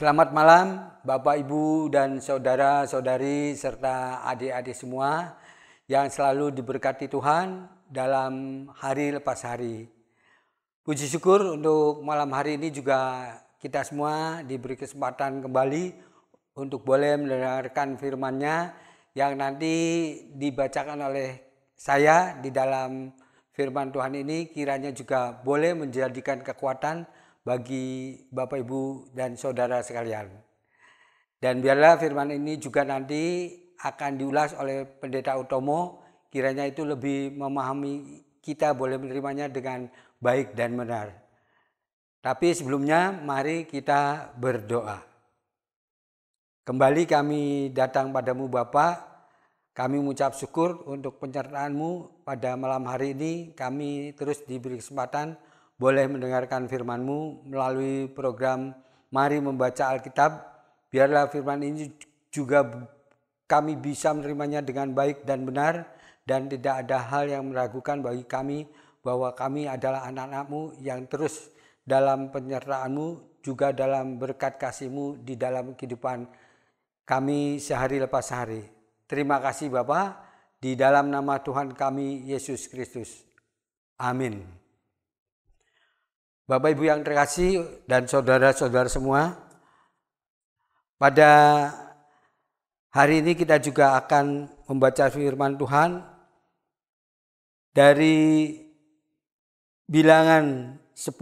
Selamat malam Bapak Ibu dan saudara-saudari serta adik-adik semua yang selalu diberkati Tuhan dalam hari lepas hari. Puji syukur untuk malam hari ini juga kita semua diberi kesempatan kembali untuk boleh mendengarkan firman-Nya yang nanti dibacakan oleh saya di dalam firman Tuhan ini kiranya juga boleh menjadikan kekuatan bagi Bapak Ibu dan saudara sekalian. Dan biarlah firman ini juga nanti akan diulas oleh Pendeta Utomo, kiranya itu lebih memahami kita boleh menerimanya dengan baik dan benar. Tapi sebelumnya mari kita berdoa. Kembali kami datang padamu Bapa, kami mengucap syukur untuk penyertaanmu pada malam hari ini. Kami terus diberi kesempatan boleh mendengarkan firman-Mu melalui program Mari Membaca Alkitab. Biarlah firman ini juga kami bisa menerimanya dengan baik dan benar dan tidak ada hal yang meragukan bagi kami bahwa kami adalah anak-anakmu yang terus dalam penyertaanmu juga dalam berkat kasihmu di dalam kehidupan kami sehari lepas sehari. Terima kasih Bapak di dalam nama Tuhan kami Yesus Kristus. Amin. Bapak Ibu yang terkasih dan saudara-saudara semua, pada hari ini kita juga akan membaca firman Tuhan dari bilangan 10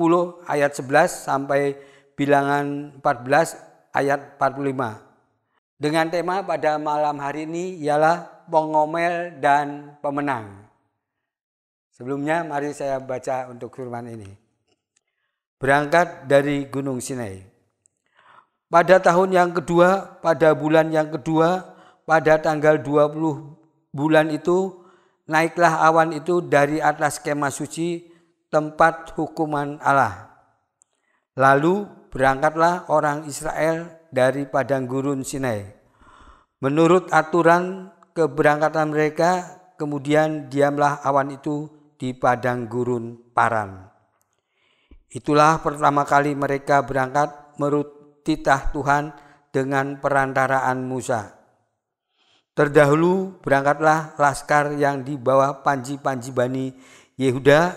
ayat 11 sampai bilangan 14 ayat 45. Dengan tema pada malam hari ini ialah pengomel dan pemenang. Sebelumnya mari saya baca untuk firman ini berangkat dari Gunung Sinai. Pada tahun yang kedua, pada bulan yang kedua, pada tanggal 20 bulan itu, naiklah awan itu dari atas kemah suci tempat hukuman Allah. Lalu berangkatlah orang Israel dari padang gurun Sinai. Menurut aturan keberangkatan mereka, kemudian diamlah awan itu di padang gurun Paran. Itulah pertama kali mereka berangkat menurut titah Tuhan dengan perantaraan Musa. Terdahulu berangkatlah laskar yang di bawah panji-panji Bani Yehuda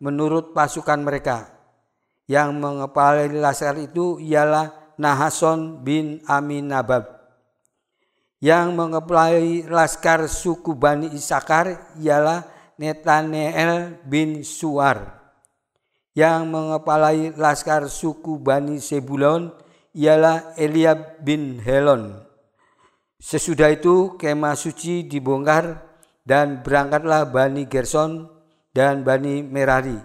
menurut pasukan mereka. Yang mengepalai laskar itu ialah Nahason bin Aminabab. Yang mengepalai laskar suku Bani Isakar ialah Netaneel bin Suar yang mengepalai laskar suku Bani Sebulon ialah Eliab bin Helon. Sesudah itu kemah suci dibongkar dan berangkatlah Bani Gerson dan Bani Merari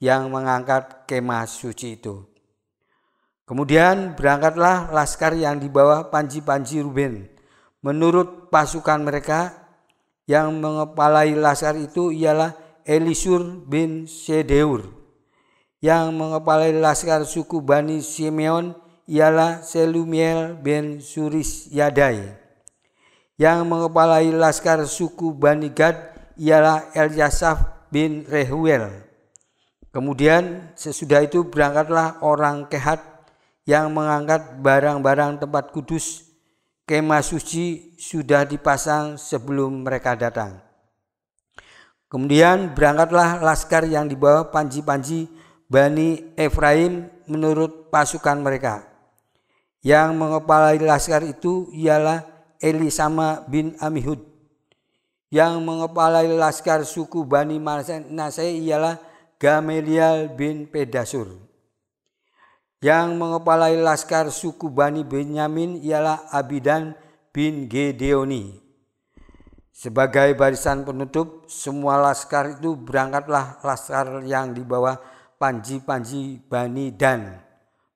yang mengangkat kemah suci itu. Kemudian berangkatlah laskar yang dibawa panji-panji Ruben. Menurut pasukan mereka yang mengepalai laskar itu ialah Elisur bin Sedeur yang mengepalai laskar suku Bani Simeon ialah Selumiel bin Suris Yadai. Yang mengepalai laskar suku Bani Gad ialah Eljasaf bin Rehuel. Kemudian sesudah itu berangkatlah orang Kehat yang mengangkat barang-barang tempat kudus kemah suci sudah dipasang sebelum mereka datang. Kemudian berangkatlah laskar yang dibawa panji-panji Bani Efraim menurut pasukan mereka. Yang mengepalai laskar itu ialah Elisama bin Amihud. Yang mengepalai laskar suku Bani Manasai ialah Gamaliel bin Pedasur. Yang mengepalai laskar suku Bani Benyamin ialah Abidan bin Gedeoni. Sebagai barisan penutup, semua laskar itu berangkatlah laskar yang di bawah Panji-Panji Bani Dan.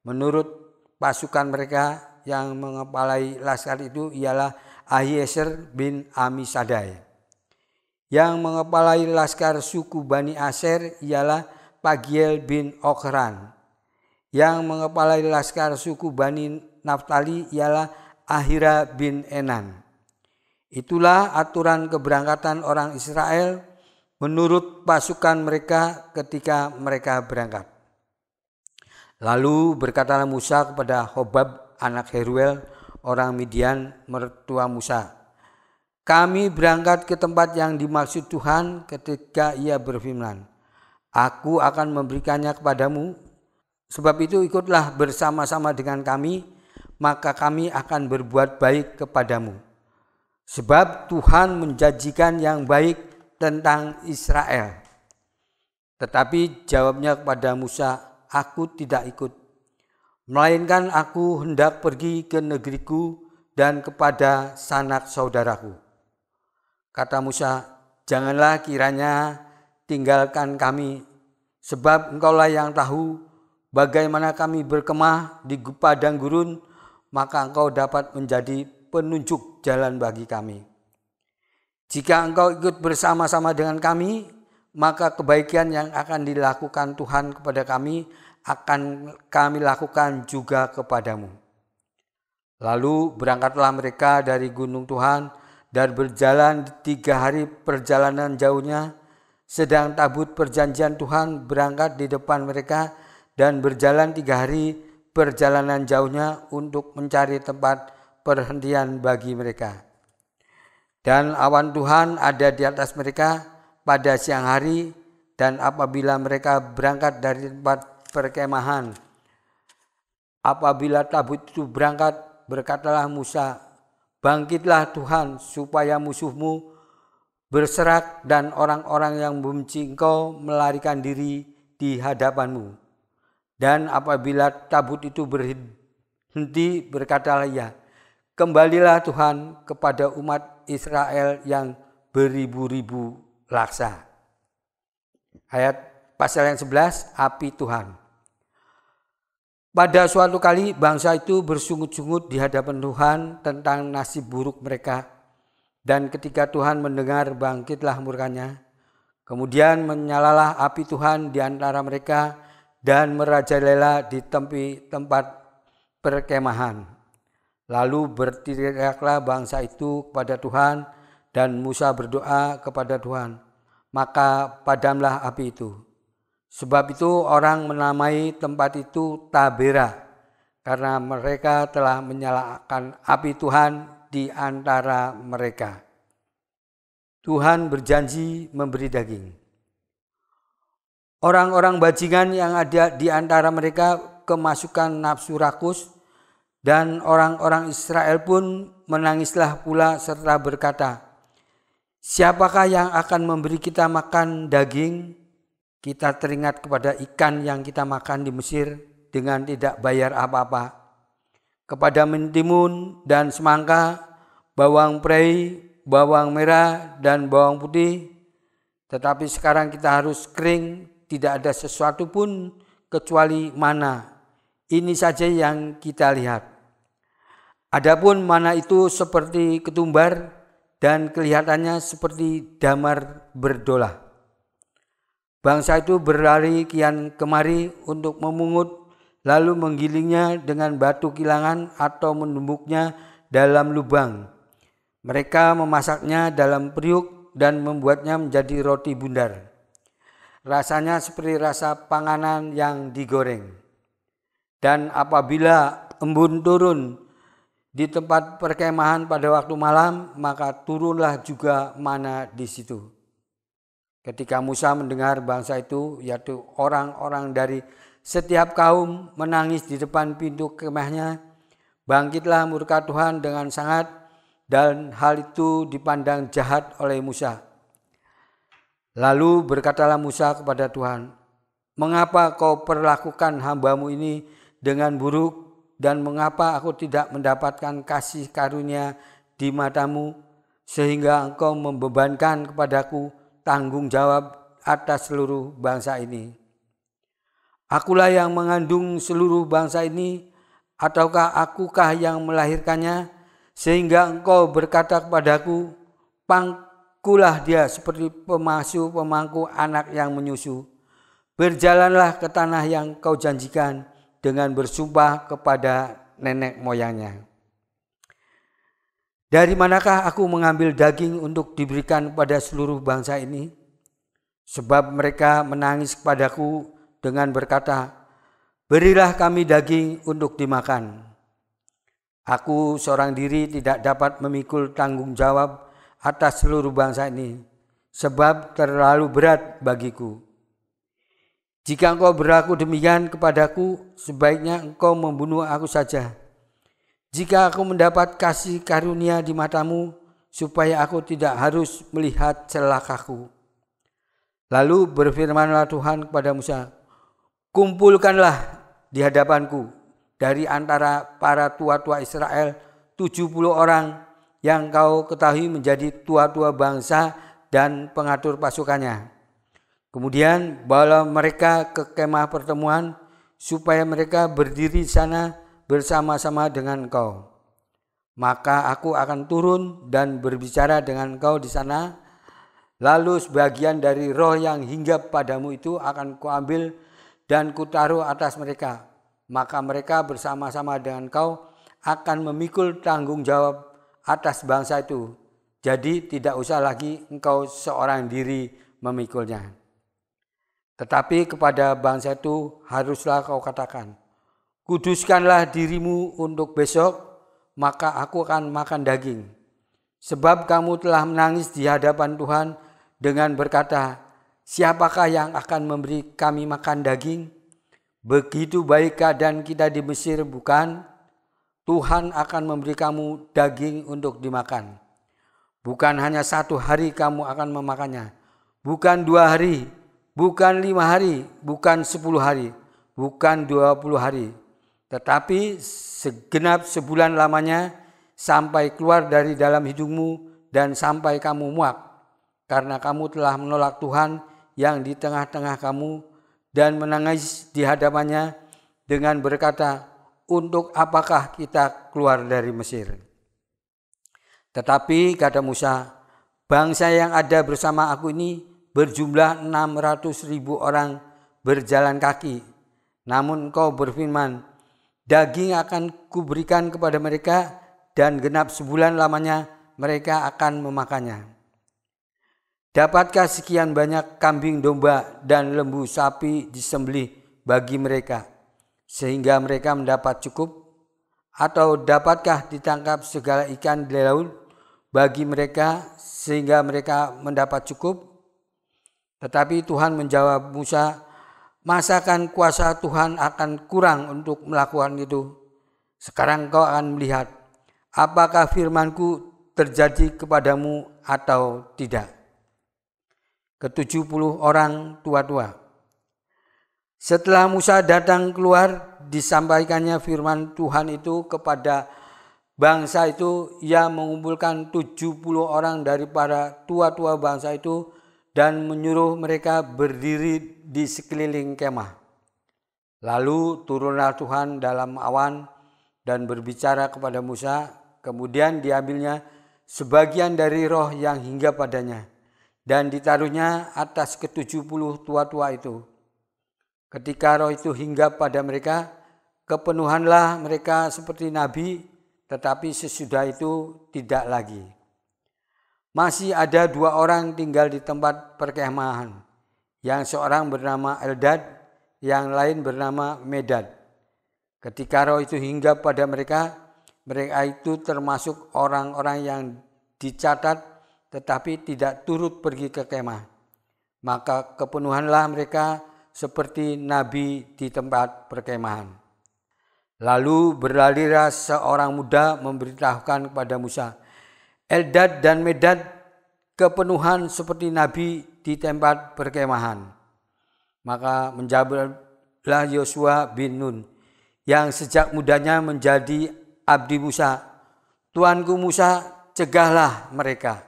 Menurut pasukan mereka yang mengepalai laskar itu ialah Ahieser bin Amisadai. Yang mengepalai laskar suku Bani Aser ialah Pagiel bin Okran. Yang mengepalai laskar suku Bani Naftali ialah Ahira bin Enan. Itulah aturan keberangkatan orang Israel menurut pasukan mereka ketika mereka berangkat. Lalu berkatalah Musa kepada Hobab anak Heruel orang Midian mertua Musa. Kami berangkat ke tempat yang dimaksud Tuhan ketika ia berfirman. Aku akan memberikannya kepadamu. Sebab itu ikutlah bersama-sama dengan kami, maka kami akan berbuat baik kepadamu. Sebab Tuhan menjanjikan yang baik tentang Israel. Tetapi jawabnya kepada Musa, "Aku tidak ikut, melainkan aku hendak pergi ke negeriku dan kepada sanak saudaraku." Kata Musa, "Janganlah kiranya tinggalkan kami, sebab engkaulah yang tahu bagaimana kami berkemah di padang gurun, maka engkau dapat menjadi penunjuk jalan bagi kami." Jika engkau ikut bersama-sama dengan kami, maka kebaikan yang akan dilakukan Tuhan kepada kami akan kami lakukan juga kepadamu. Lalu berangkatlah mereka dari gunung Tuhan dan berjalan tiga hari perjalanan jauhnya, sedang tabut perjanjian Tuhan berangkat di depan mereka dan berjalan tiga hari perjalanan jauhnya untuk mencari tempat perhentian bagi mereka. Dan awan Tuhan ada di atas mereka pada siang hari dan apabila mereka berangkat dari tempat perkemahan. Apabila tabut itu berangkat, berkatalah Musa, Bangkitlah Tuhan supaya musuhmu berserak dan orang-orang yang membenci engkau melarikan diri di hadapanmu. Dan apabila tabut itu berhenti, berkatalah ia, Kembalilah Tuhan kepada umat Israel yang beribu-ribu laksa. Ayat pasal yang 11, api Tuhan. Pada suatu kali bangsa itu bersungut-sungut di hadapan Tuhan tentang nasib buruk mereka. Dan ketika Tuhan mendengar bangkitlah murkanya. Kemudian menyalalah api Tuhan di antara mereka dan merajalela di tempi tempat perkemahan. Lalu berteriaklah bangsa itu kepada Tuhan dan Musa berdoa kepada Tuhan. Maka padamlah api itu. Sebab itu orang menamai tempat itu Tabera karena mereka telah menyalakan api Tuhan di antara mereka. Tuhan berjanji memberi daging. Orang-orang bajingan yang ada di antara mereka kemasukan nafsu rakus dan orang-orang Israel pun menangislah pula serta berkata, Siapakah yang akan memberi kita makan daging? Kita teringat kepada ikan yang kita makan di Mesir dengan tidak bayar apa-apa. Kepada mentimun dan semangka, bawang prei, bawang merah, dan bawang putih. Tetapi sekarang kita harus kering, tidak ada sesuatu pun kecuali mana. Ini saja yang kita lihat. Adapun mana itu seperti ketumbar dan kelihatannya seperti damar berdola. Bangsa itu berlari kian kemari untuk memungut lalu menggilingnya dengan batu kilangan atau menumbuknya dalam lubang. Mereka memasaknya dalam periuk dan membuatnya menjadi roti bundar. Rasanya seperti rasa panganan yang digoreng. Dan apabila embun turun di tempat perkemahan pada waktu malam, maka turunlah juga mana di situ. Ketika Musa mendengar bangsa itu, yaitu orang-orang dari setiap kaum menangis di depan pintu kemahnya, bangkitlah murka Tuhan dengan sangat dan hal itu dipandang jahat oleh Musa. Lalu berkatalah Musa kepada Tuhan, Mengapa kau perlakukan hambamu ini dengan buruk? dan mengapa aku tidak mendapatkan kasih karunia di matamu sehingga engkau membebankan kepadaku tanggung jawab atas seluruh bangsa ini. Akulah yang mengandung seluruh bangsa ini ataukah akukah yang melahirkannya sehingga engkau berkata kepadaku pangkulah dia seperti pemasu pemangku anak yang menyusu. Berjalanlah ke tanah yang kau janjikan dengan bersumpah kepada nenek moyangnya. Dari manakah aku mengambil daging untuk diberikan pada seluruh bangsa ini? Sebab mereka menangis kepadaku dengan berkata, Berilah kami daging untuk dimakan. Aku seorang diri tidak dapat memikul tanggung jawab atas seluruh bangsa ini, sebab terlalu berat bagiku. Jika engkau berlaku demikian kepadaku, sebaiknya engkau membunuh aku saja. Jika aku mendapat kasih karunia di matamu, supaya aku tidak harus melihat celakaku. Lalu berfirmanlah Tuhan kepada Musa, Kumpulkanlah di hadapanku dari antara para tua-tua Israel 70 orang yang kau ketahui menjadi tua-tua bangsa dan pengatur pasukannya Kemudian bawa mereka ke kemah pertemuan supaya mereka berdiri di sana bersama-sama dengan engkau. Maka aku akan turun dan berbicara dengan engkau di sana. Lalu sebagian dari roh yang hinggap padamu itu akan kuambil dan kutaruh atas mereka. Maka mereka bersama-sama dengan engkau akan memikul tanggung jawab atas bangsa itu. Jadi tidak usah lagi engkau seorang diri memikulnya. Tetapi kepada bangsa itu haruslah kau katakan, kuduskanlah dirimu untuk besok, maka aku akan makan daging. Sebab kamu telah menangis di hadapan Tuhan dengan berkata, siapakah yang akan memberi kami makan daging? Begitu baik keadaan kita di Mesir bukan? Tuhan akan memberi kamu daging untuk dimakan. Bukan hanya satu hari kamu akan memakannya, bukan dua hari, bukan lima hari, bukan sepuluh hari, bukan dua puluh hari, tetapi segenap sebulan lamanya sampai keluar dari dalam hidungmu dan sampai kamu muak, karena kamu telah menolak Tuhan yang di tengah-tengah kamu dan menangis di hadapannya dengan berkata, untuk apakah kita keluar dari Mesir? Tetapi kata Musa, bangsa yang ada bersama aku ini berjumlah 600 ribu orang berjalan kaki. Namun engkau berfirman, daging akan kuberikan kepada mereka dan genap sebulan lamanya mereka akan memakannya. Dapatkah sekian banyak kambing domba dan lembu sapi disembelih bagi mereka sehingga mereka mendapat cukup? Atau dapatkah ditangkap segala ikan di laut bagi mereka sehingga mereka mendapat cukup? Tetapi Tuhan menjawab Musa, masakan kuasa Tuhan akan kurang untuk melakukan itu. Sekarang kau akan melihat apakah firmanku terjadi kepadamu atau tidak. Ketujuh puluh orang tua-tua. Setelah Musa datang keluar, disampaikannya firman Tuhan itu kepada bangsa itu. Ia mengumpulkan tujuh puluh orang dari para tua-tua bangsa itu dan menyuruh mereka berdiri di sekeliling kemah. Lalu turunlah Tuhan dalam awan dan berbicara kepada Musa, kemudian diambilnya sebagian dari roh yang hingga padanya dan ditaruhnya atas ketujuh puluh tua-tua itu. Ketika roh itu hingga pada mereka, kepenuhanlah mereka seperti nabi, tetapi sesudah itu tidak lagi masih ada dua orang tinggal di tempat perkemahan, yang seorang bernama Eldad, yang lain bernama Medad. Ketika roh itu hingga pada mereka, mereka itu termasuk orang-orang yang dicatat tetapi tidak turut pergi ke kemah. Maka kepenuhanlah mereka seperti nabi di tempat perkemahan. Lalu berlarilah seorang muda memberitahukan kepada Musa, Eldad dan Medad kepenuhan seperti Nabi di tempat berkemahan. Maka menjabatlah Yosua bin Nun yang sejak mudanya menjadi abdi Musa. Tuanku Musa, cegahlah mereka.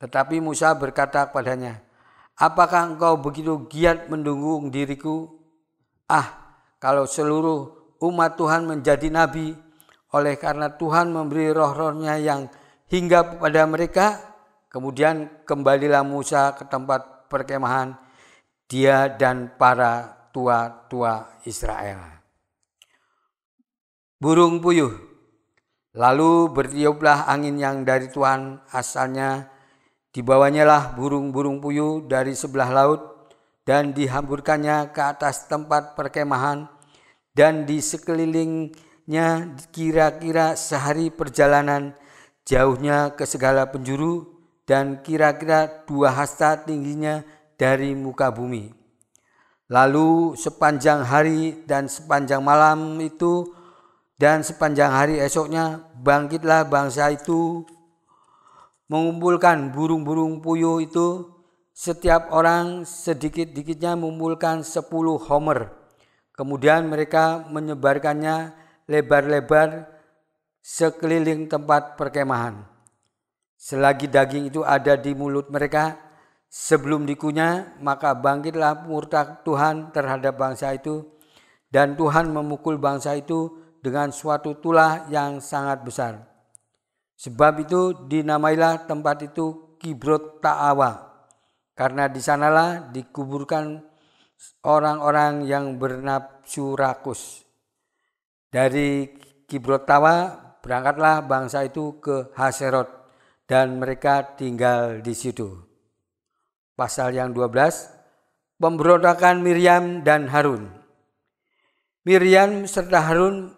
Tetapi Musa berkata kepadanya, Apakah engkau begitu giat mendukung diriku? Ah, kalau seluruh umat Tuhan menjadi nabi, oleh karena Tuhan memberi roh-rohnya yang hingga kepada mereka. Kemudian kembalilah Musa ke tempat perkemahan dia dan para tua-tua Israel. Burung puyuh. Lalu bertiuplah angin yang dari Tuhan asalnya. Dibawanyalah burung-burung puyuh dari sebelah laut dan dihamburkannya ke atas tempat perkemahan dan di sekelilingnya kira-kira sehari perjalanan jauhnya ke segala penjuru dan kira-kira dua hasta tingginya dari muka bumi. Lalu sepanjang hari dan sepanjang malam itu dan sepanjang hari esoknya bangkitlah bangsa itu mengumpulkan burung-burung puyuh itu setiap orang sedikit-dikitnya mengumpulkan sepuluh homer. Kemudian mereka menyebarkannya lebar-lebar sekeliling tempat perkemahan. Selagi daging itu ada di mulut mereka, sebelum dikunyah, maka bangkitlah murtad Tuhan terhadap bangsa itu, dan Tuhan memukul bangsa itu dengan suatu tulah yang sangat besar. Sebab itu dinamailah tempat itu Kibrot Ta'awa, karena di sanalah dikuburkan orang-orang yang bernafsu rakus. Dari Kibrot Ta'awa berangkatlah bangsa itu ke Haserot dan mereka tinggal di situ. Pasal yang 12, pemberontakan Miriam dan Harun. Miriam serta Harun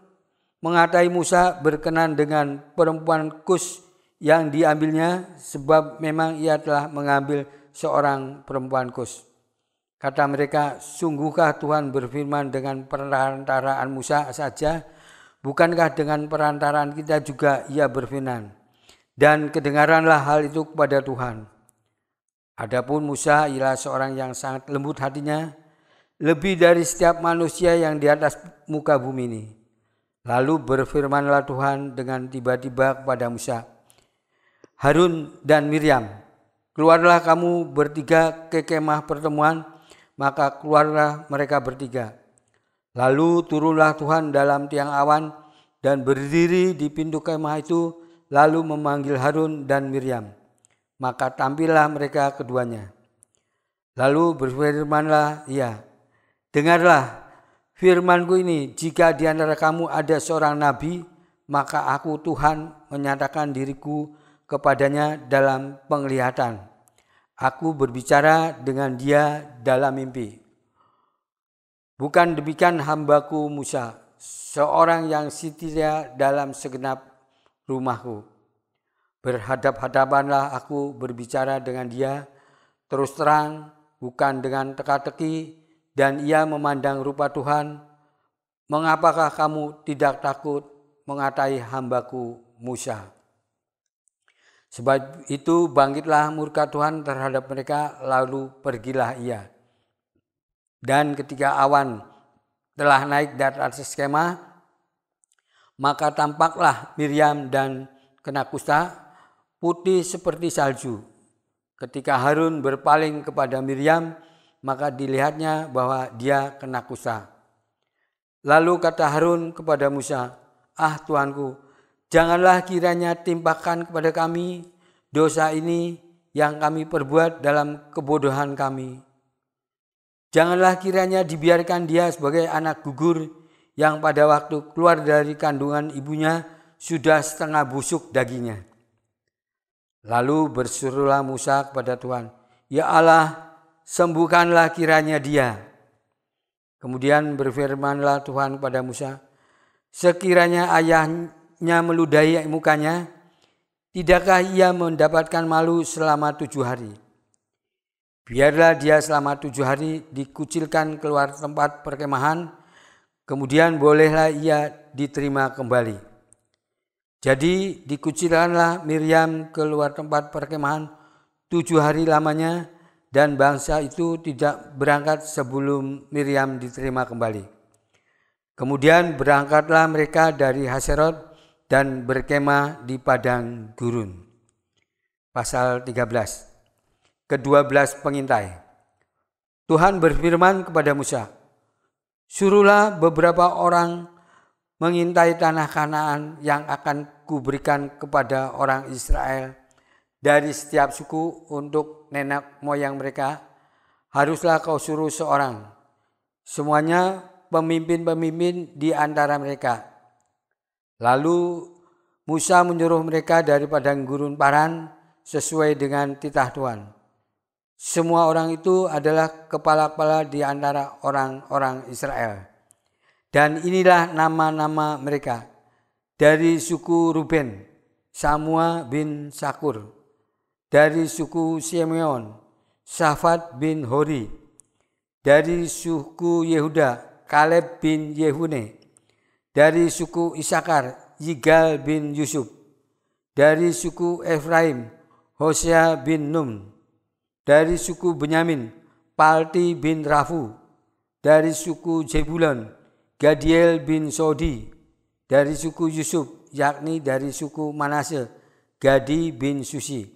mengatai Musa berkenan dengan perempuan Kus yang diambilnya sebab memang ia telah mengambil seorang perempuan Kus. Kata mereka, sungguhkah Tuhan berfirman dengan perantaraan Musa saja Bukankah dengan perantaraan kita juga ia berfirman, dan kedengaranlah hal itu kepada Tuhan. Adapun Musa ialah seorang yang sangat lembut hatinya, lebih dari setiap manusia yang di atas muka bumi ini. Lalu berfirmanlah Tuhan dengan tiba-tiba kepada Musa, Harun dan Miriam, keluarlah kamu bertiga ke kemah pertemuan, maka keluarlah mereka bertiga. Lalu turunlah Tuhan dalam tiang awan dan berdiri di pintu kemah itu lalu memanggil Harun dan Miriam. Maka tampillah mereka keduanya. Lalu berfirmanlah ia, Dengarlah firmanku ini, jika di antara kamu ada seorang nabi, maka aku Tuhan menyatakan diriku kepadanya dalam penglihatan. Aku berbicara dengan dia dalam mimpi. Bukan demikian hambaku Musa, seorang yang setia dalam segenap rumahku. Berhadap-hadapanlah aku berbicara dengan dia, terus terang, bukan dengan teka-teki, dan ia memandang rupa Tuhan. Mengapakah kamu tidak takut mengatai hambaku Musa? Sebab itu bangkitlah murka Tuhan terhadap mereka, lalu pergilah ia dan ketika awan telah naik dari atas skema, maka tampaklah Miriam dan Kenakusa putih seperti salju. Ketika Harun berpaling kepada Miriam, maka dilihatnya bahwa dia kena kusa. Lalu kata Harun kepada Musa, "Ah Tuanku, janganlah kiranya timpakan kepada kami dosa ini yang kami perbuat dalam kebodohan kami. Janganlah kiranya dibiarkan dia sebagai anak gugur yang pada waktu keluar dari kandungan ibunya sudah setengah busuk dagingnya. Lalu berserulah Musa kepada Tuhan, Ya Allah, sembuhkanlah kiranya dia. Kemudian berfirmanlah Tuhan kepada Musa, Sekiranya ayahnya meludahi mukanya, tidakkah ia mendapatkan malu selama tujuh hari?' Biarlah dia selama tujuh hari dikucilkan keluar tempat perkemahan, kemudian bolehlah ia diterima kembali. Jadi dikucilkanlah Miriam keluar tempat perkemahan tujuh hari lamanya, dan bangsa itu tidak berangkat sebelum Miriam diterima kembali. Kemudian berangkatlah mereka dari Haserot dan berkemah di padang gurun. Pasal 13 kedua belas pengintai. Tuhan berfirman kepada Musa, Suruhlah beberapa orang mengintai tanah Kanaan yang akan kuberikan kepada orang Israel dari setiap suku untuk nenek moyang mereka. Haruslah kau suruh seorang, semuanya pemimpin-pemimpin di antara mereka. Lalu Musa menyuruh mereka dari padang gurun Paran sesuai dengan titah Tuhan. Semua orang itu adalah kepala-kepala di antara orang-orang Israel. Dan inilah nama-nama mereka. Dari suku Ruben, Samua bin Sakur. Dari suku Simeon, Safat bin Hori. Dari suku Yehuda, Kaleb bin Yehune. Dari suku Isakar, Yigal bin Yusuf. Dari suku Efraim, Hosea bin Nun dari suku Benyamin, Palti bin Rafu, dari suku Jebulan, Gadiel bin Sodi, dari suku Yusuf, yakni dari suku Manase, Gadi bin Susi,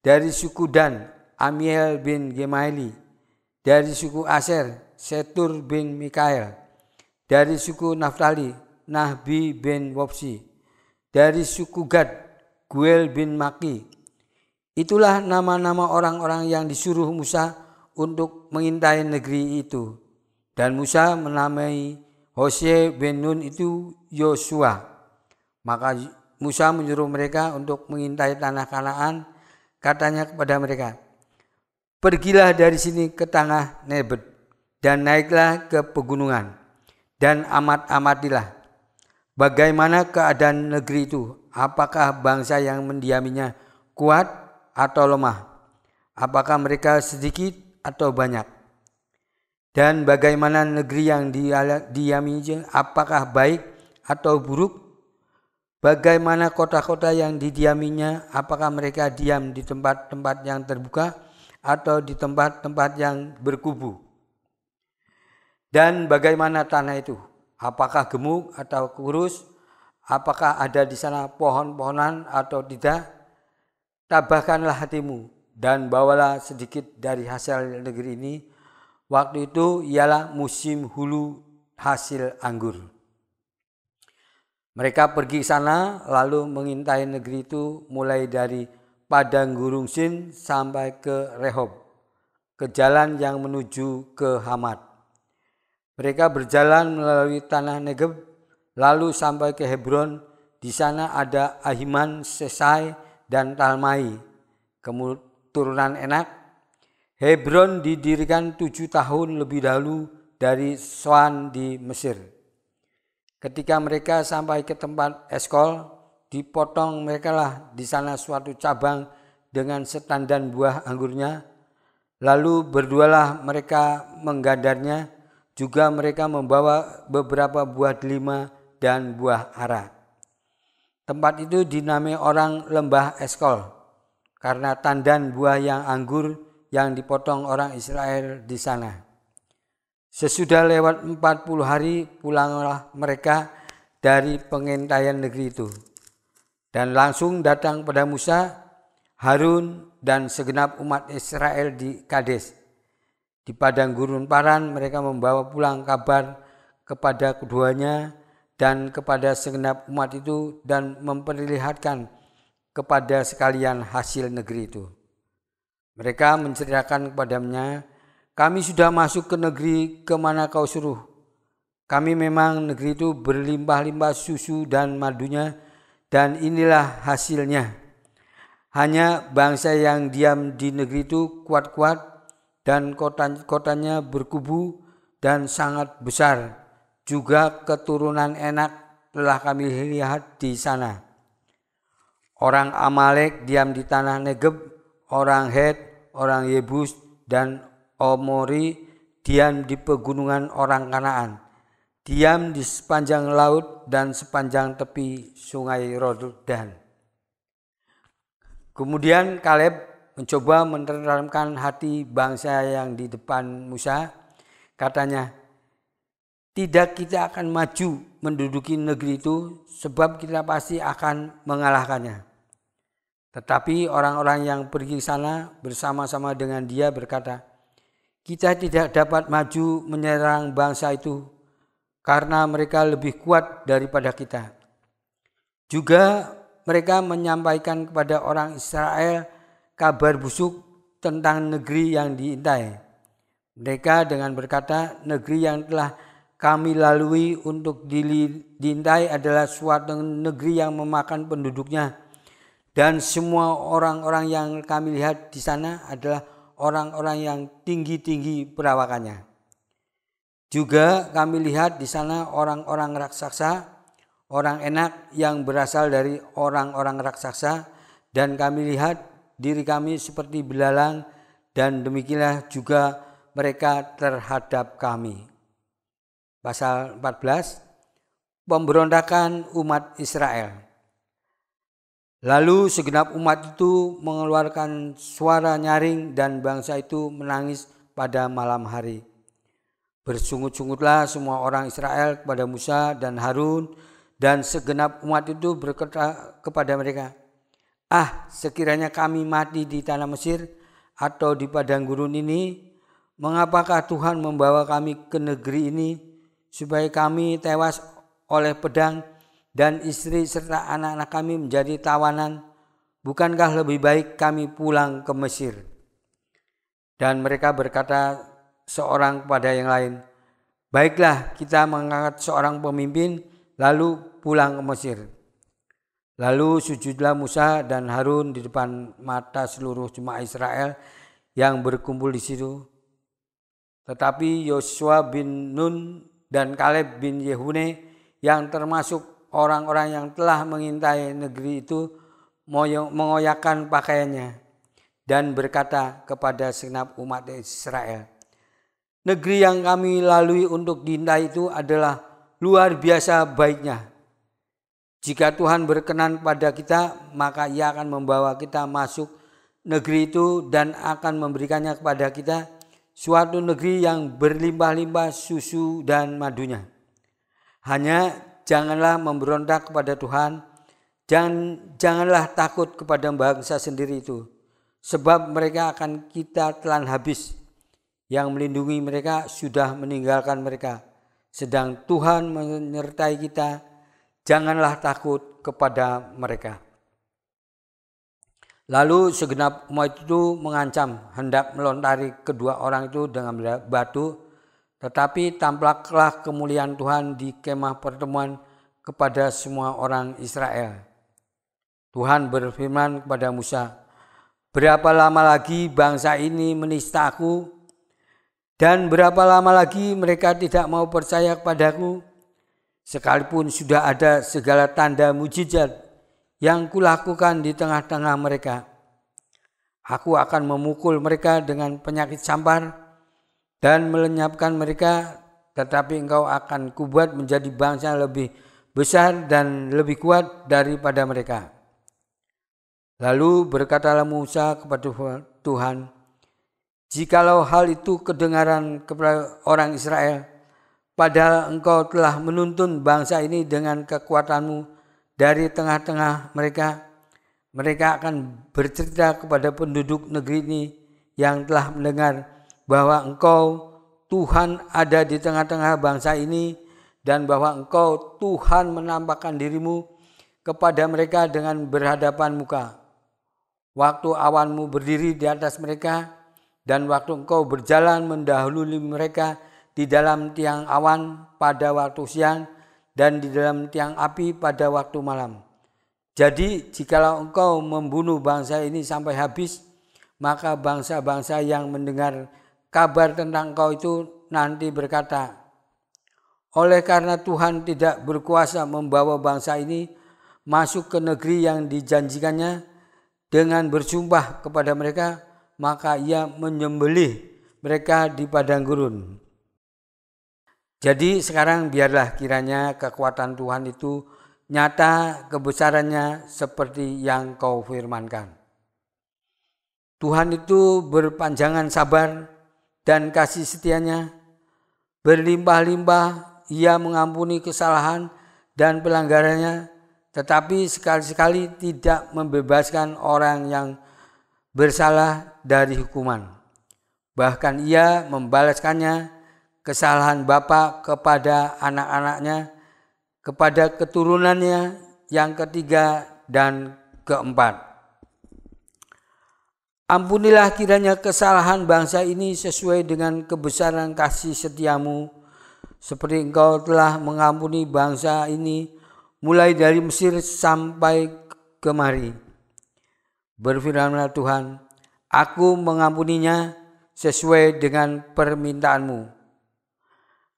dari suku Dan, Amiel bin Gemaili, dari suku Aser, Setur bin Mikael, dari suku Naftali, Nahbi bin Wopsi, dari suku Gad, Guel bin Maki, Itulah nama-nama orang-orang yang disuruh Musa untuk mengintai negeri itu. Dan Musa menamai Hosea bin Nun itu Yosua. Maka Musa menyuruh mereka untuk mengintai tanah Kanaan. Katanya kepada mereka, Pergilah dari sini ke tanah Nebet dan naiklah ke pegunungan dan amat-amatilah. Bagaimana keadaan negeri itu? Apakah bangsa yang mendiaminya kuat atau lemah? Apakah mereka sedikit atau banyak? Dan bagaimana negeri yang diami apakah baik atau buruk? Bagaimana kota-kota yang didiaminya, apakah mereka diam di tempat-tempat yang terbuka atau di tempat-tempat yang berkubu? Dan bagaimana tanah itu? Apakah gemuk atau kurus? Apakah ada di sana pohon-pohonan atau tidak? tabahkanlah hatimu dan bawalah sedikit dari hasil negeri ini. Waktu itu ialah musim hulu hasil anggur. Mereka pergi ke sana lalu mengintai negeri itu mulai dari padang gurung Sin sampai ke Rehob, ke jalan yang menuju ke Hamad. Mereka berjalan melalui tanah Negeb lalu sampai ke Hebron. Di sana ada Ahiman Sesai dan Talmai. Keturunan Enak, Hebron didirikan tujuh tahun lebih dahulu dari Swan di Mesir. Ketika mereka sampai ke tempat Eskol, dipotong mereka lah di sana suatu cabang dengan setandan buah anggurnya. Lalu berdualah mereka menggadarnya, juga mereka membawa beberapa buah delima dan buah ara. Tempat itu dinamai orang lembah Eskol karena tandan buah yang anggur yang dipotong orang Israel di sana. Sesudah lewat 40 hari pulanglah mereka dari pengintaian negeri itu. Dan langsung datang pada Musa, Harun, dan segenap umat Israel di Kades. Di padang gurun Paran mereka membawa pulang kabar kepada keduanya dan kepada segenap umat itu dan memperlihatkan kepada sekalian hasil negeri itu. Mereka menceritakan kepadanya, kami sudah masuk ke negeri kemana kau suruh. Kami memang negeri itu berlimpah-limpah susu dan madunya dan inilah hasilnya. Hanya bangsa yang diam di negeri itu kuat-kuat dan kotanya berkubu dan sangat besar juga keturunan enak telah kami lihat di sana. Orang Amalek diam di tanah Negeb, orang Het, orang Yebus, dan Omori diam di pegunungan orang Kanaan, diam di sepanjang laut dan sepanjang tepi sungai Rodan. Kemudian Kaleb mencoba menerangkan hati bangsa yang di depan Musa. Katanya, tidak kita akan maju menduduki negeri itu sebab kita pasti akan mengalahkannya. Tetapi orang-orang yang pergi sana bersama-sama dengan dia berkata, kita tidak dapat maju menyerang bangsa itu karena mereka lebih kuat daripada kita. Juga mereka menyampaikan kepada orang Israel kabar busuk tentang negeri yang diintai. Mereka dengan berkata, negeri yang telah kami lalui untuk dilindai adalah suatu negeri yang memakan penduduknya dan semua orang-orang yang kami lihat di sana adalah orang-orang yang tinggi-tinggi perawakannya. Juga kami lihat di sana orang-orang raksasa, orang enak yang berasal dari orang-orang raksasa dan kami lihat diri kami seperti belalang dan demikianlah juga mereka terhadap kami pasal 14 pemberontakan umat Israel. Lalu segenap umat itu mengeluarkan suara nyaring dan bangsa itu menangis pada malam hari. Bersungut-sungutlah semua orang Israel kepada Musa dan Harun dan segenap umat itu berkata kepada mereka, Ah, sekiranya kami mati di tanah Mesir atau di padang gurun ini, mengapakah Tuhan membawa kami ke negeri ini supaya kami tewas oleh pedang dan istri serta anak-anak kami menjadi tawanan. Bukankah lebih baik kami pulang ke Mesir? Dan mereka berkata seorang kepada yang lain, Baiklah kita mengangkat seorang pemimpin lalu pulang ke Mesir. Lalu sujudlah Musa dan Harun di depan mata seluruh jemaah Israel yang berkumpul di situ. Tetapi Yosua bin Nun dan Kaleb bin Yehune yang termasuk orang-orang yang telah mengintai negeri itu mengoyakkan pakaiannya dan berkata kepada segenap umat Israel, Negeri yang kami lalui untuk diintai itu adalah luar biasa baiknya. Jika Tuhan berkenan pada kita, maka ia akan membawa kita masuk negeri itu dan akan memberikannya kepada kita suatu negeri yang berlimpah-limpah susu dan madunya. Hanya janganlah memberontak kepada Tuhan, dan janganlah takut kepada bangsa sendiri itu, sebab mereka akan kita telan habis. Yang melindungi mereka sudah meninggalkan mereka, sedang Tuhan menyertai kita. Janganlah takut kepada mereka. Lalu segenap umat itu mengancam hendak melontari kedua orang itu dengan batu, tetapi tampaklah kemuliaan Tuhan di kemah pertemuan kepada semua orang Israel. Tuhan berfirman kepada Musa, "Berapa lama lagi bangsa ini menista Aku, dan berapa lama lagi mereka tidak mau percaya kepadaku, sekalipun sudah ada segala tanda mujizat yang kulakukan di tengah-tengah mereka. Aku akan memukul mereka dengan penyakit sampar dan melenyapkan mereka, tetapi engkau akan kubuat menjadi bangsa lebih besar dan lebih kuat daripada mereka. Lalu berkatalah Musa kepada Tuhan, Jikalau hal itu kedengaran kepada orang Israel, padahal engkau telah menuntun bangsa ini dengan kekuatanmu dari tengah-tengah mereka mereka akan bercerita kepada penduduk negeri ini yang telah mendengar bahwa engkau Tuhan ada di tengah-tengah bangsa ini dan bahwa engkau Tuhan menampakkan dirimu kepada mereka dengan berhadapan muka. Waktu awanmu berdiri di atas mereka dan waktu engkau berjalan mendahului mereka di dalam tiang awan pada waktu siang dan di dalam tiang api pada waktu malam. Jadi jikalau engkau membunuh bangsa ini sampai habis, maka bangsa-bangsa yang mendengar kabar tentang engkau itu nanti berkata, oleh karena Tuhan tidak berkuasa membawa bangsa ini masuk ke negeri yang dijanjikannya dengan bersumpah kepada mereka, maka ia menyembelih mereka di padang gurun. Jadi sekarang biarlah kiranya kekuatan Tuhan itu nyata kebesarannya seperti yang kau firmankan. Tuhan itu berpanjangan sabar dan kasih setianya, berlimpah-limpah ia mengampuni kesalahan dan pelanggarannya, tetapi sekali-sekali tidak membebaskan orang yang bersalah dari hukuman. Bahkan ia membalaskannya kesalahan bapa kepada anak-anaknya, kepada keturunannya yang ketiga dan keempat. Ampunilah kiranya kesalahan bangsa ini sesuai dengan kebesaran kasih setiamu, seperti engkau telah mengampuni bangsa ini mulai dari Mesir sampai kemari. Berfirmanlah Tuhan, aku mengampuninya sesuai dengan permintaanmu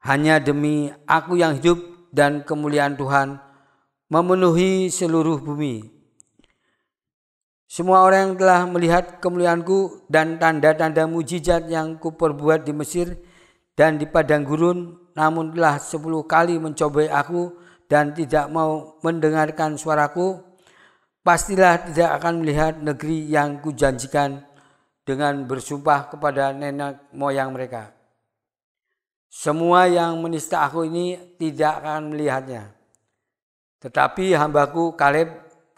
hanya demi aku yang hidup dan kemuliaan Tuhan memenuhi seluruh bumi. Semua orang yang telah melihat kemuliaanku dan tanda-tanda mujizat yang kuperbuat di Mesir dan di padang gurun, namun telah sepuluh kali mencobai aku dan tidak mau mendengarkan suaraku, pastilah tidak akan melihat negeri yang kujanjikan dengan bersumpah kepada nenek moyang mereka. Semua yang menista aku ini tidak akan melihatnya. Tetapi hambaku Kaleb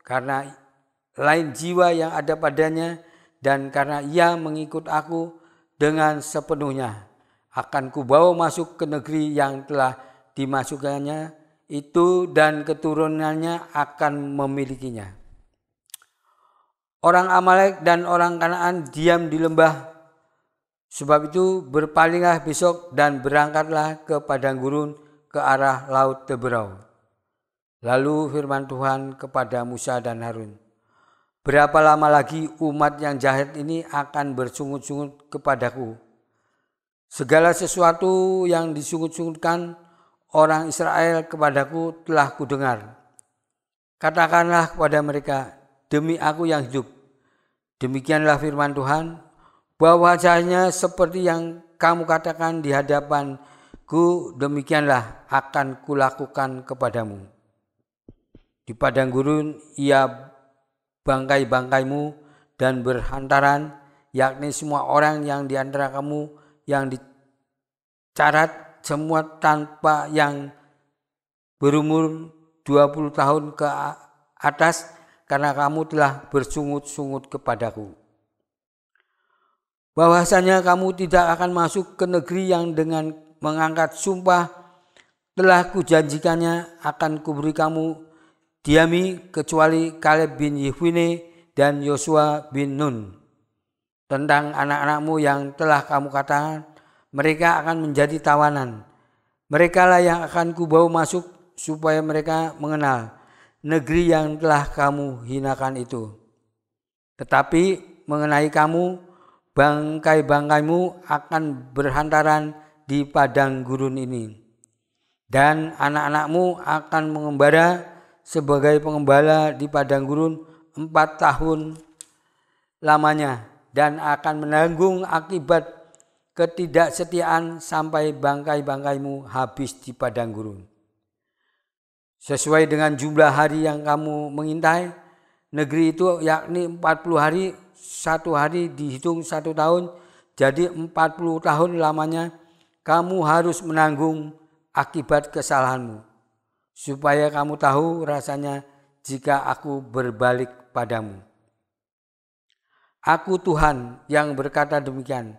karena lain jiwa yang ada padanya dan karena ia mengikut aku dengan sepenuhnya akan kubawa masuk ke negeri yang telah dimasukkannya itu dan keturunannya akan memilikinya. Orang Amalek dan orang Kanaan diam di lembah Sebab itu berpalinglah besok dan berangkatlah ke padang gurun ke arah laut Teberau. Lalu firman Tuhan kepada Musa dan Harun, Berapa lama lagi umat yang jahat ini akan bersungut-sungut kepadaku? Segala sesuatu yang disungut-sungutkan orang Israel kepadaku telah kudengar. Katakanlah kepada mereka, demi aku yang hidup. Demikianlah firman Tuhan, bahwa Wajahnya seperti yang kamu katakan di hadapanku demikianlah akan kulakukan kepadamu. Di padang gurun ia bangkai-bangkaimu dan berhantaran yakni semua orang yang di antara kamu yang dicarat semua tanpa yang berumur 20 tahun ke atas karena kamu telah bersungut-sungut kepadaku bahwasanya kamu tidak akan masuk ke negeri yang dengan mengangkat sumpah telah kujanjikannya akan kuberi kamu diami kecuali Kaleb bin Yefune dan Yosua bin Nun. Tentang anak-anakmu yang telah kamu katakan, mereka akan menjadi tawanan. Mereka lah yang akan kubawa masuk supaya mereka mengenal negeri yang telah kamu hinakan itu. Tetapi mengenai kamu, bangkai-bangkaimu akan berhantaran di padang gurun ini. Dan anak-anakmu akan mengembara sebagai pengembala di padang gurun empat tahun lamanya dan akan menanggung akibat ketidaksetiaan sampai bangkai-bangkaimu habis di padang gurun. Sesuai dengan jumlah hari yang kamu mengintai, negeri itu yakni 40 hari satu hari dihitung satu tahun, jadi 40 tahun lamanya kamu harus menanggung akibat kesalahanmu. Supaya kamu tahu rasanya jika aku berbalik padamu. Aku Tuhan yang berkata demikian.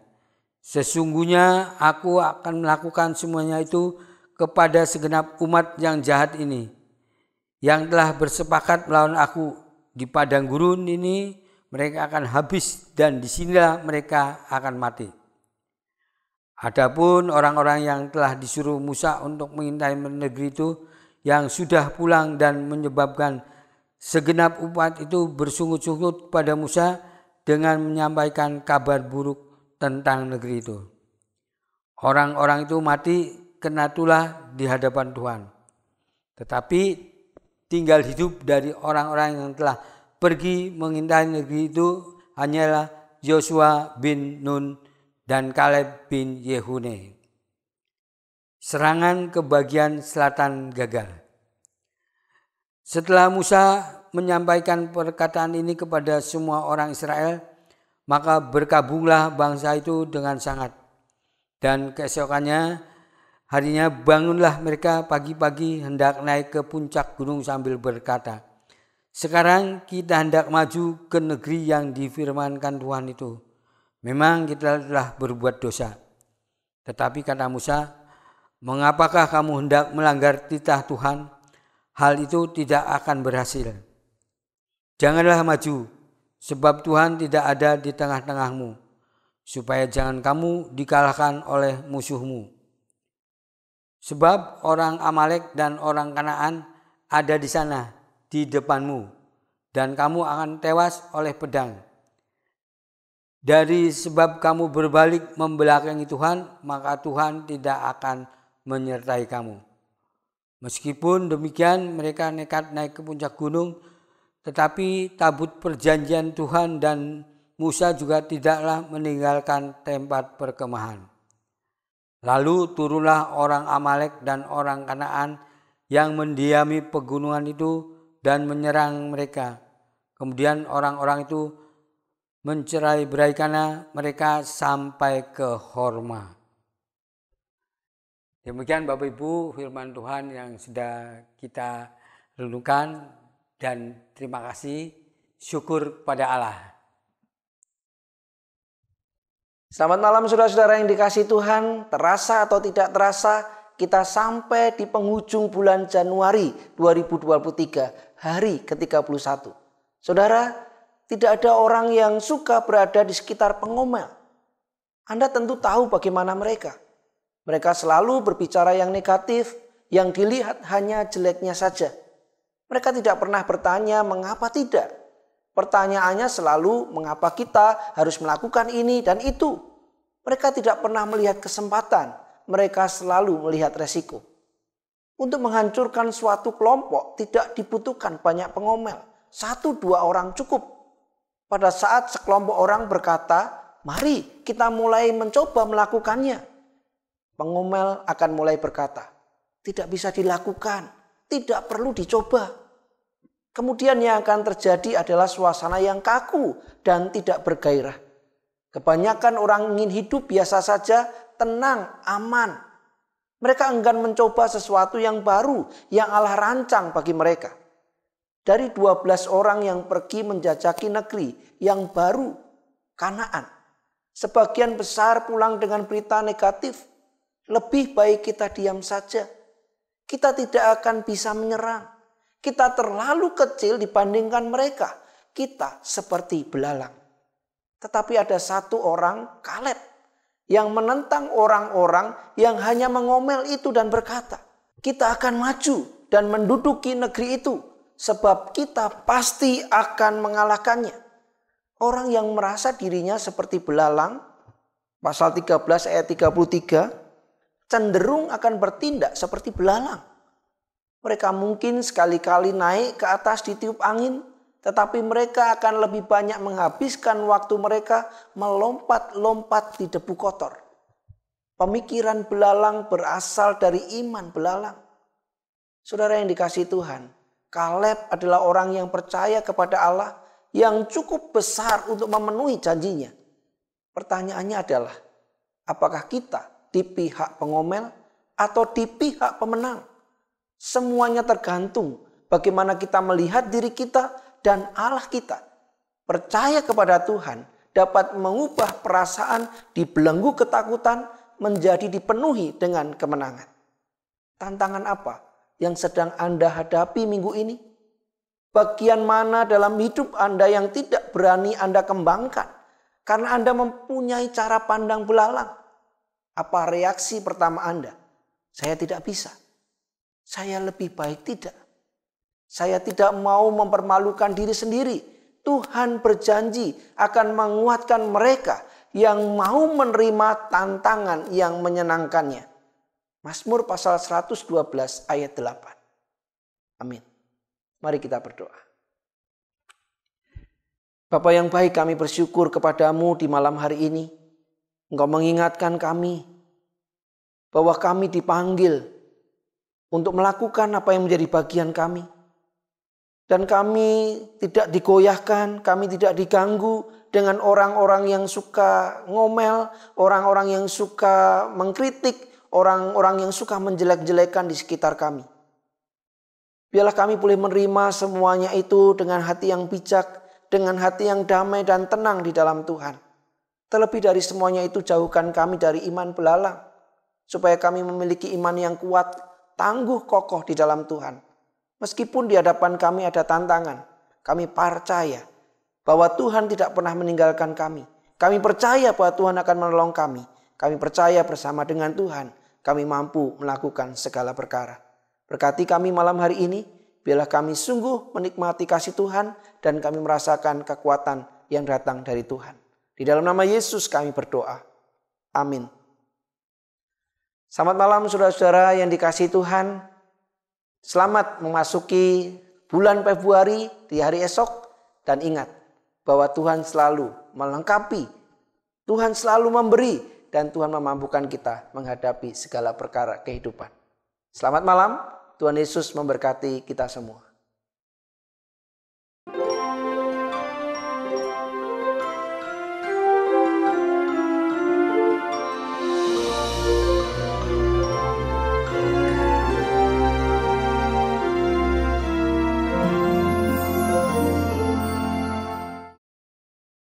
Sesungguhnya aku akan melakukan semuanya itu kepada segenap umat yang jahat ini. Yang telah bersepakat melawan aku di padang gurun ini mereka akan habis dan disinilah mereka akan mati. Adapun orang-orang yang telah disuruh Musa untuk mengintai negeri itu yang sudah pulang dan menyebabkan segenap umat itu bersungut-sungut pada Musa dengan menyampaikan kabar buruk tentang negeri itu. Orang-orang itu mati kena tulah di hadapan Tuhan. Tetapi tinggal hidup dari orang-orang yang telah pergi mengintai negeri itu hanyalah Yosua bin Nun dan Kaleb bin Yehune. Serangan ke bagian selatan gagal. Setelah Musa menyampaikan perkataan ini kepada semua orang Israel, maka berkabunglah bangsa itu dengan sangat. Dan keesokannya harinya bangunlah mereka pagi-pagi hendak naik ke puncak gunung sambil berkata, sekarang kita hendak maju ke negeri yang difirmankan Tuhan itu. Memang kita telah berbuat dosa. Tetapi kata Musa, mengapakah kamu hendak melanggar titah Tuhan? Hal itu tidak akan berhasil. Janganlah maju, sebab Tuhan tidak ada di tengah-tengahmu, supaya jangan kamu dikalahkan oleh musuhmu. Sebab orang Amalek dan orang Kanaan ada di sana, di depanmu, dan kamu akan tewas oleh pedang. Dari sebab kamu berbalik membelakangi Tuhan, maka Tuhan tidak akan menyertai kamu. Meskipun demikian, mereka nekat naik ke puncak gunung, tetapi tabut perjanjian Tuhan dan Musa juga tidaklah meninggalkan tempat perkemahan. Lalu turunlah orang Amalek dan orang Kanaan yang mendiami pegunungan itu dan menyerang mereka. Kemudian orang-orang itu mencerai beraikannya mereka sampai ke Horma. Demikian Bapak Ibu firman Tuhan yang sudah kita renungkan dan terima kasih syukur kepada Allah. Selamat malam saudara-saudara yang dikasih Tuhan, terasa atau tidak terasa kita sampai di penghujung bulan Januari 2023 hari ke-31. Saudara, tidak ada orang yang suka berada di sekitar pengomel. Anda tentu tahu bagaimana mereka. Mereka selalu berbicara yang negatif, yang dilihat hanya jeleknya saja. Mereka tidak pernah bertanya mengapa tidak. Pertanyaannya selalu mengapa kita harus melakukan ini dan itu. Mereka tidak pernah melihat kesempatan, mereka selalu melihat resiko. Untuk menghancurkan suatu kelompok tidak dibutuhkan banyak pengomel. Satu dua orang cukup. Pada saat sekelompok orang berkata, mari kita mulai mencoba melakukannya. Pengomel akan mulai berkata, tidak bisa dilakukan, tidak perlu dicoba. Kemudian yang akan terjadi adalah suasana yang kaku dan tidak bergairah. Kebanyakan orang ingin hidup biasa saja, tenang, aman, mereka enggan mencoba sesuatu yang baru yang Allah rancang bagi mereka. Dari 12 orang yang pergi menjajaki negeri yang baru, Kanaan. Sebagian besar pulang dengan berita negatif. Lebih baik kita diam saja. Kita tidak akan bisa menyerang. Kita terlalu kecil dibandingkan mereka. Kita seperti belalang. Tetapi ada satu orang, Kaleb, yang menentang orang-orang yang hanya mengomel itu dan berkata, "Kita akan maju dan menduduki negeri itu, sebab kita pasti akan mengalahkannya." Orang yang merasa dirinya seperti belalang, pasal 13 ayat 33, cenderung akan bertindak seperti belalang. Mereka mungkin sekali-kali naik ke atas ditiup angin, tetapi mereka akan lebih banyak menghabiskan waktu mereka melompat-lompat di debu kotor. Pemikiran belalang berasal dari iman belalang. Saudara yang dikasih Tuhan, Kaleb adalah orang yang percaya kepada Allah yang cukup besar untuk memenuhi janjinya. Pertanyaannya adalah, apakah kita di pihak pengomel atau di pihak pemenang? Semuanya tergantung bagaimana kita melihat diri kita dan Allah kita percaya kepada Tuhan dapat mengubah perasaan di belenggu ketakutan menjadi dipenuhi dengan kemenangan. Tantangan apa yang sedang Anda hadapi minggu ini? Bagian mana dalam hidup Anda yang tidak berani Anda kembangkan karena Anda mempunyai cara pandang belalang? Apa reaksi pertama Anda? Saya tidak bisa. Saya lebih baik tidak. Saya tidak mau mempermalukan diri sendiri. Tuhan berjanji akan menguatkan mereka yang mau menerima tantangan yang menyenangkannya. Mazmur pasal 112 ayat 8. Amin. Mari kita berdoa. Bapak yang baik kami bersyukur kepadamu di malam hari ini. Engkau mengingatkan kami bahwa kami dipanggil untuk melakukan apa yang menjadi bagian kami dan kami tidak digoyahkan, kami tidak diganggu dengan orang-orang yang suka ngomel, orang-orang yang suka mengkritik, orang-orang yang suka menjelek-jelekan di sekitar kami. Biarlah kami boleh menerima semuanya itu dengan hati yang bijak, dengan hati yang damai dan tenang di dalam Tuhan. Terlebih dari semuanya itu jauhkan kami dari iman belalang. Supaya kami memiliki iman yang kuat, tangguh kokoh di dalam Tuhan Meskipun di hadapan kami ada tantangan, kami percaya bahwa Tuhan tidak pernah meninggalkan kami. Kami percaya bahwa Tuhan akan menolong kami. Kami percaya bersama dengan Tuhan, kami mampu melakukan segala perkara. Berkati kami malam hari ini, biarlah kami sungguh menikmati kasih Tuhan dan kami merasakan kekuatan yang datang dari Tuhan. Di dalam nama Yesus kami berdoa. Amin. Selamat malam saudara-saudara yang dikasih Tuhan. Selamat memasuki bulan Februari di hari esok dan ingat bahwa Tuhan selalu melengkapi, Tuhan selalu memberi dan Tuhan memampukan kita menghadapi segala perkara kehidupan. Selamat malam, Tuhan Yesus memberkati kita semua.